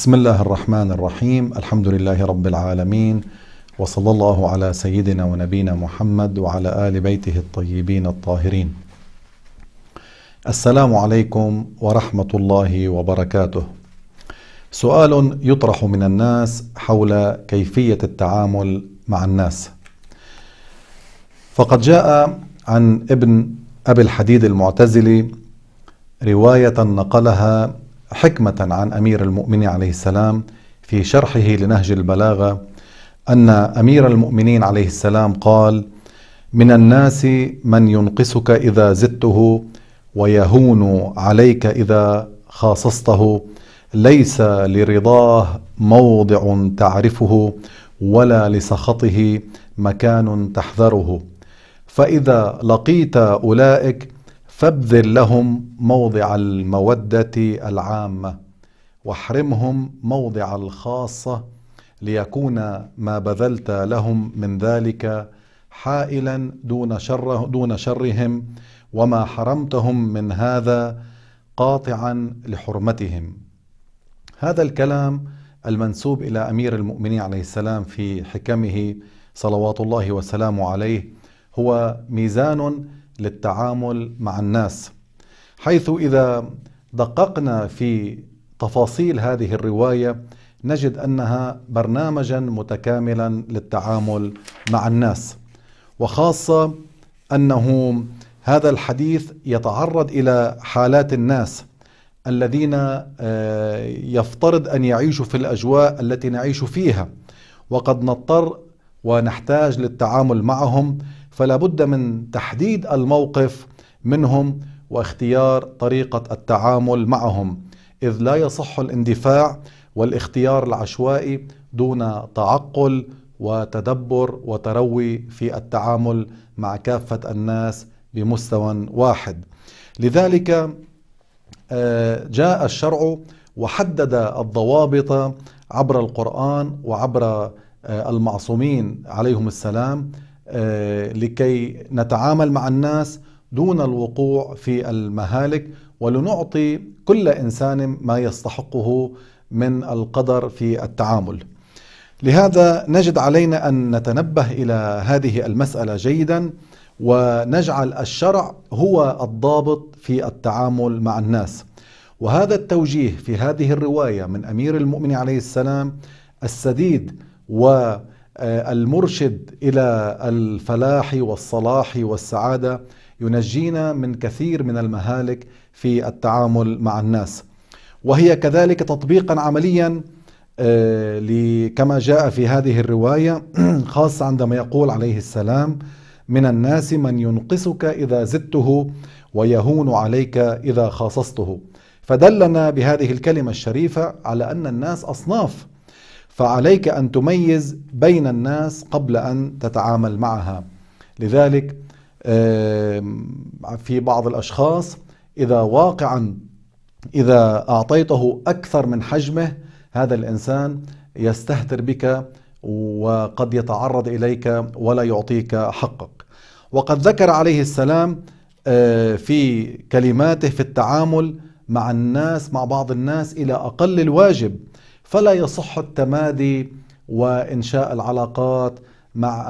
بسم الله الرحمن الرحيم الحمد لله رب العالمين وصلى الله على سيدنا ونبينا محمد وعلى ال بيته الطيبين الطاهرين السلام عليكم ورحمه الله وبركاته سؤال يطرح من الناس حول كيفيه التعامل مع الناس فقد جاء عن ابن ابي الحديد المعتزلي روايه نقلها حكمة عن أمير المؤمنين عليه السلام في شرحه لنهج البلاغة أن أمير المؤمنين عليه السلام قال: من الناس من ينقصك إذا زدته ويهون عليك إذا خاصصته ليس لرضاه موضع تعرفه ولا لسخطه مكان تحذره فإذا لقيت أولئك فابذل لهم موضع المودة العامة واحرمهم موضع الخاصة ليكون ما بذلت لهم من ذلك حائلا دون شره دون شرهم وما حرمتهم من هذا قاطعا لحرمتهم. هذا الكلام المنسوب الى امير المؤمنين عليه السلام في حكمه صلوات الله وسلامه عليه هو ميزان للتعامل مع الناس حيث اذا دققنا في تفاصيل هذه الروايه نجد انها برنامجا متكاملا للتعامل مع الناس وخاصه انه هذا الحديث يتعرض الى حالات الناس الذين آه، يفترض ان يعيشوا في الاجواء التي نعيش فيها وقد نضطر ونحتاج للتعامل معهم فلا بد من تحديد الموقف منهم واختيار طريقة التعامل معهم إذ لا يصح الاندفاع والاختيار العشوائي دون تعقل وتدبر وتروي في التعامل مع كافة الناس بمستوى واحد لذلك آه، جاء الشرع وحدد الضوابط عبر القرآن وعبر آه، المعصومين عليهم السلام آه، لكي نتعامل مع الناس دون الوقوع في المهالك ولنعطي كل انسان ما يستحقه من القدر في التعامل. لهذا نجد علينا ان نتنبه الى هذه المساله جيدا ونجعل الشرع هو الضابط في التعامل مع الناس. وهذا التوجيه في هذه الروايه من امير المؤمن عليه السلام السديد و آه، المرشد الى الفلاح والصلاح والسعاده ينجينا من كثير من المهالك في التعامل مع الناس وهي كذلك تطبيقا عمليا آه، كما جاء في هذه الروايه خاصه عندما يقول عليه السلام من الناس من ينقصك اذا زدته ويهون عليك اذا خاصصته فدلنا بهذه الكلمه الشريفه على ان الناس اصناف فعليك أن تميز بين الناس قبل أن تتعامل معها لذلك في بعض الأشخاص إذا واقعا إذا أعطيته أكثر من حجمه هذا الإنسان يستهتر بك وقد يتعرض إليك ولا يعطيك حقك وقد ذكر عليه السلام آه، في كلماته في التعامل مع الناس مع بعض الناس إلى أقل الواجب فلا يصح التمادي وانشاء العلاقات مع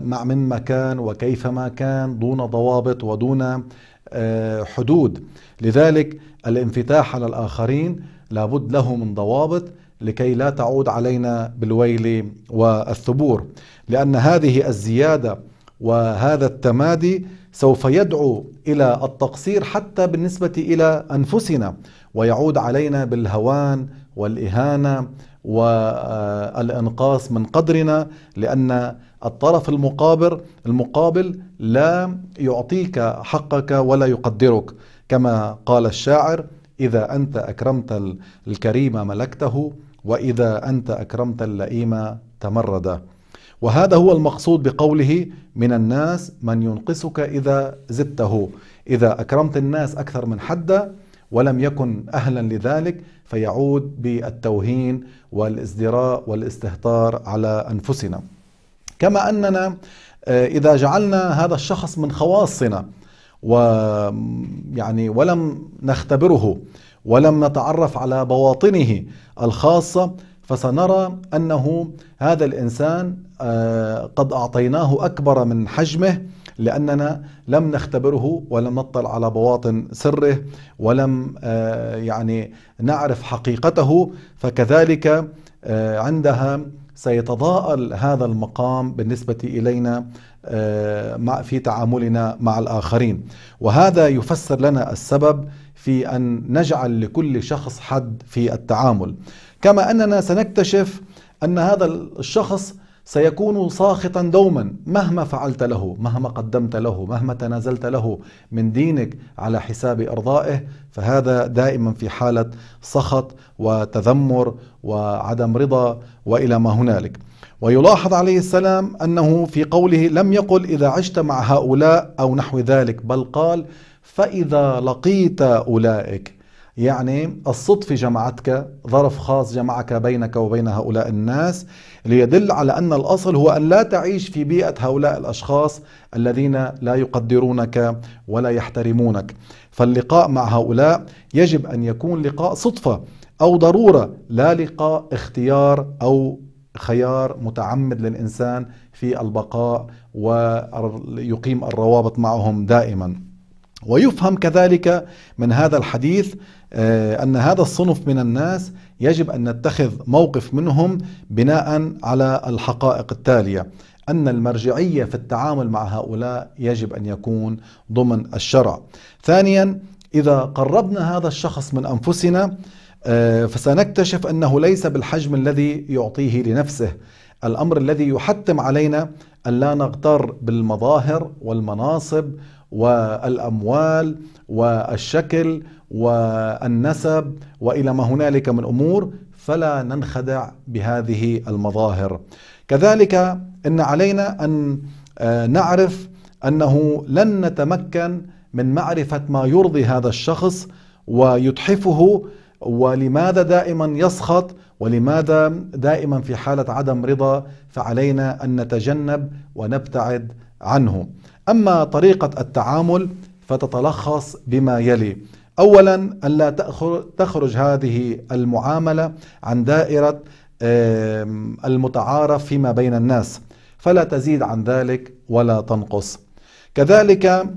مع من ما كان وكيفما كان دون ضوابط ودون آه، حدود لذلك الانفتاح على الاخرين لابد له من ضوابط لكي لا تعود علينا بالويل والثبور لان هذه الزياده وهذا التمادي سوف يدعو الى التقصير حتى بالنسبه الى انفسنا ويعود علينا بالهوان والاهانه والانقاص من قدرنا لان الطرف المقابل المقابل لا يعطيك حقك ولا يقدرك كما قال الشاعر اذا انت اكرمت الكريم ملكته واذا انت اكرمت اللئيم تمرد وهذا هو المقصود بقوله من الناس من ينقصك اذا زدته اذا اكرمت الناس اكثر من حده ولم يكن اهلا لذلك فيعود بالتوهين والازدراء والاستهتار على انفسنا. كما اننا آه، اذا جعلنا هذا الشخص من خواصنا و يعني ولم نختبره ولم نتعرف على بواطنه الخاصه فسنرى انه هذا الانسان آه، قد اعطيناه اكبر من حجمه لأننا لم نختبره ولم نطلع على بواطن سره ولم آه، يعني نعرف حقيقته فكذلك آه، عندها سيتضاءل هذا المقام بالنسبة إلينا آه، في تعاملنا مع الآخرين وهذا يفسر لنا السبب في أن نجعل لكل شخص حد في التعامل كما أننا سنكتشف أن هذا الشخص سيكون ساخطا دوما مهما فعلت له مهما قدمت له مهما تنازلت له من دينك على حساب ارضائه فهذا دائما في حاله سخط وتذمر وعدم رضا والى ما هنالك ويلاحظ عليه السلام انه في قوله لم يقل اذا عشت مع هؤلاء او نحو ذلك بل قال فاذا لقيت اولئك يعني الصدفة جمعتك ظرف خاص جمعك بينك وبين هؤلاء الناس ليدل على أن الأصل هو أن لا تعيش في بيئة هؤلاء الأشخاص الذين لا يقدرونك ولا يحترمونك فاللقاء مع هؤلاء يجب أن يكون لقاء صدفة أو ضرورة لا لقاء اختيار أو خيار متعمد للإنسان في البقاء ويقيم الروابط معهم دائما ويفهم كذلك من هذا الحديث آه، أن هذا الصنف من الناس يجب أن نتخذ موقف منهم بناء على الحقائق التالية أن المرجعية في التعامل مع هؤلاء يجب أن يكون ضمن الشرع ثانيا إذا قربنا هذا الشخص من أنفسنا آه، فسنكتشف أنه ليس بالحجم الذي يعطيه لنفسه الأمر الذي يحتم علينا أن لا نغتر بالمظاهر والمناصب والاموال والشكل والنسب والى ما هنالك من امور فلا ننخدع بهذه المظاهر. كذلك ان علينا ان آه، نعرف انه لن نتمكن من معرفه ما يرضي هذا الشخص ويتحفه ولماذا دائما يسخط ولماذا دائما في حاله عدم رضا فعلينا ان نتجنب ونبتعد عنه أما طريقة التعامل فتتلخص بما يلي أولا ألا تخرج هذه المعاملة عن دائرة المتعارف فيما بين الناس فلا تزيد عن ذلك ولا تنقص كذلك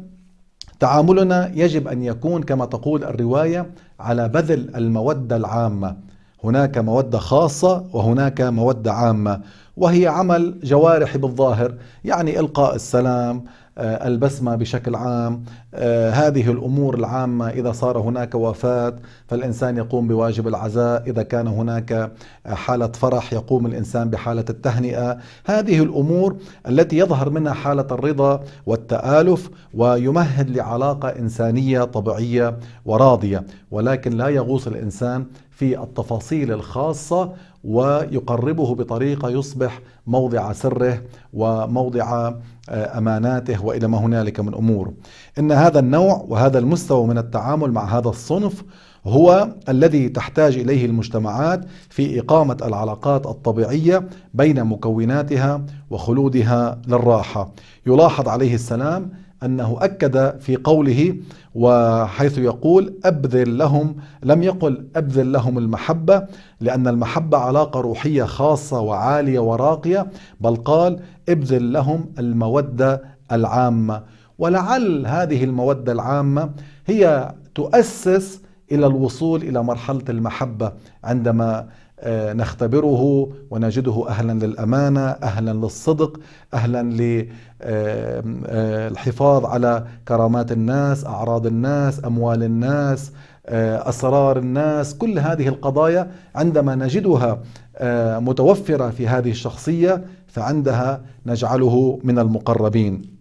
تعاملنا يجب أن يكون كما تقول الرواية على بذل المودة العامة هناك مودة خاصة وهناك مودة عامة وهي عمل جوارحي بالظاهر يعني إلقاء السلام آه، البسمة بشكل عام آه، هذه الأمور العامة إذا صار هناك وفاة فالإنسان يقوم بواجب العزاء إذا كان هناك حالة فرح يقوم الإنسان بحالة التهنئة هذه الأمور التي يظهر منها حالة الرضا والتآلف ويمهد لعلاقة إنسانية طبيعية وراضية ولكن لا يغوص الإنسان في التفاصيل الخاصة ويقربه بطريقة يصبح موضع سره وموضع آه، أماناته وإلى ما هنالك من أمور إن هذا النوع وهذا المستوى من التعامل مع هذا الصنف هو الذي تحتاج اليه المجتمعات في اقامه العلاقات الطبيعيه بين مكوناتها وخلودها للراحه يلاحظ عليه السلام أنه أكد في قوله وحيث يقول أبذل لهم لم يقل أبذل لهم المحبة لأن المحبة علاقة روحية خاصة وعالية وراقية بل قال ابذل لهم المودة العامة ولعل هذه المودة العامة هي تؤسس إلى الوصول إلى مرحلة المحبة عندما آه، نختبره ونجده اهلا للامانه اهلا للصدق اهلا للحفاظ آه، آه، على كرامات الناس اعراض الناس اموال الناس اسرار الناس كل هذه القضايا عندما نجدها متوفره في هذه الشخصيه فعندها نجعله من المقربين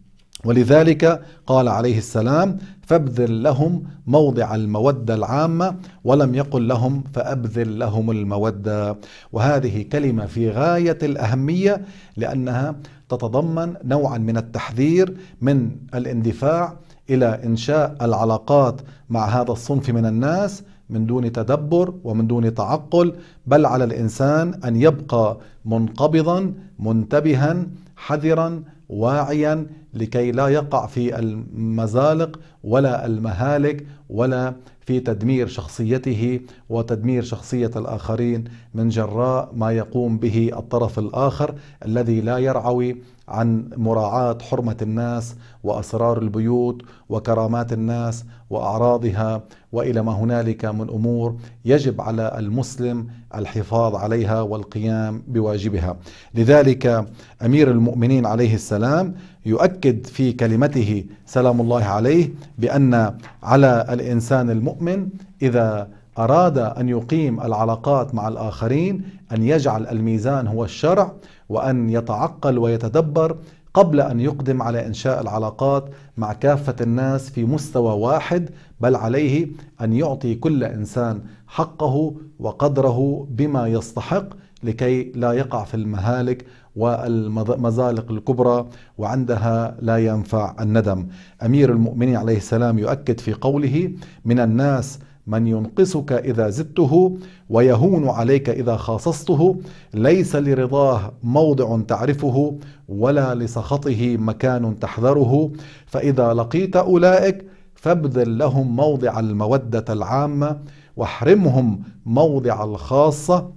ولذلك قال عليه السلام فابذل لهم موضع المودة العامة ولم يقل لهم فأبذل لهم المودة وهذه كلمة في غاية الأهمية لأنها تتضمن نوعا من التحذير من الاندفاع إلى إنشاء العلاقات مع هذا الصنف من الناس من دون تدبر ومن دون تعقل بل على الإنسان أن يبقى منقبضا منتبها حذرا واعيا لكي لا يقع في المزالق ولا المهالك ولا في تدمير شخصيته وتدمير شخصيه الاخرين من جراء ما يقوم به الطرف الاخر الذي لا يرعوي عن مراعاة حرمة الناس وأسرار البيوت وكرامات الناس وأعراضها وإلى ما هنالك من أمور يجب على المسلم الحفاظ عليها والقيام بواجبها لذلك أمير المؤمنين عليه السلام يؤكد في كلمته سلام الله عليه بأن على الإنسان المؤمن إذا أراد أن يقيم العلاقات مع الآخرين أن يجعل الميزان هو الشرع وأن يتعقل ويتدبر قبل أن يقدم على إنشاء العلاقات مع كافة الناس في مستوى واحد بل عليه أن يعطي كل إنسان حقه وقدره بما يستحق لكي لا يقع في المهالك والمزالق الكبرى وعندها لا ينفع الندم امير المؤمنين عليه السلام يؤكد في قوله من الناس من ينقصك إذا زدته ويهون عليك إذا خاصصته ليس لرضاه موضع تعرفه ولا لسخطه مكان تحذره فإذا لقيت أولئك فابذل لهم موضع المودة العامة واحرمهم موضع الخاصة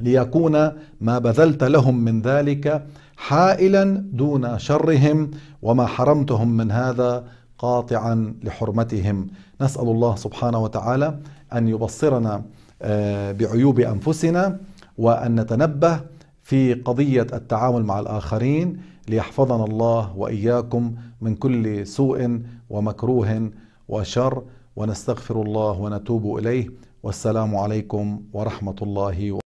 ليكون ما بذلت لهم من ذلك حائلا دون شرهم وما حرمتهم من هذا قاطعا لحرمتهم نسال الله سبحانه وتعالى ان يبصرنا آه، بعيوب انفسنا وان نتنبه في قضيه التعامل مع الاخرين ليحفظنا الله واياكم من كل سوء ومكروه وشر ونستغفر الله ونتوب اليه والسلام عليكم ورحمه الله وبركاته